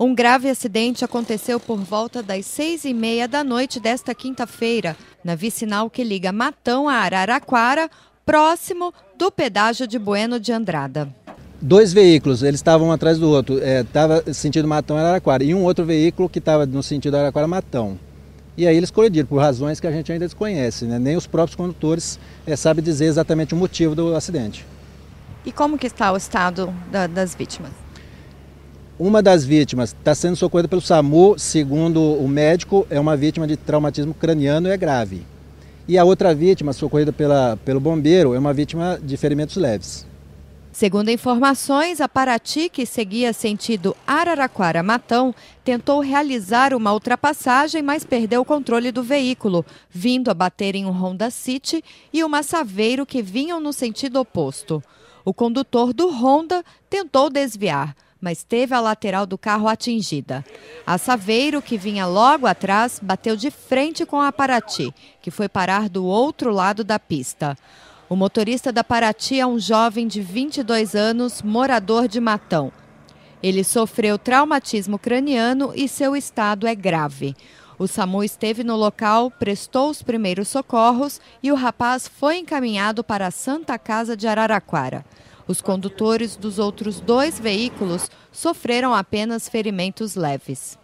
Um grave acidente aconteceu por volta das seis e meia da noite desta quinta-feira, na vicinal que liga Matão a Araraquara, próximo do pedágio de Bueno de Andrada. Dois veículos, eles estavam um atrás do outro, estava é, sentido Matão Araraquara, e um outro veículo que estava no sentido Araraquara-Matão. E aí eles colidiram, por razões que a gente ainda desconhece, né? nem os próprios condutores é, sabem dizer exatamente o motivo do acidente. E como que está o estado da, das vítimas? Uma das vítimas está sendo socorrida pelo SAMU, segundo o médico, é uma vítima de traumatismo craniano e é grave. E a outra vítima, socorrida pela, pelo bombeiro, é uma vítima de ferimentos leves. Segundo informações, a Paraty, que seguia sentido Araraquara-Matão, tentou realizar uma ultrapassagem, mas perdeu o controle do veículo, vindo a bater em um Honda City e uma Saveiro que vinham no sentido oposto. O condutor do Honda tentou desviar, mas teve a lateral do carro atingida. A Saveiro, que vinha logo atrás, bateu de frente com a Paraty, que foi parar do outro lado da pista. O motorista da Paraty é um jovem de 22 anos, morador de Matão. Ele sofreu traumatismo craniano e seu estado é grave. O SAMU esteve no local, prestou os primeiros socorros e o rapaz foi encaminhado para a Santa Casa de Araraquara. Os condutores dos outros dois veículos sofreram apenas ferimentos leves.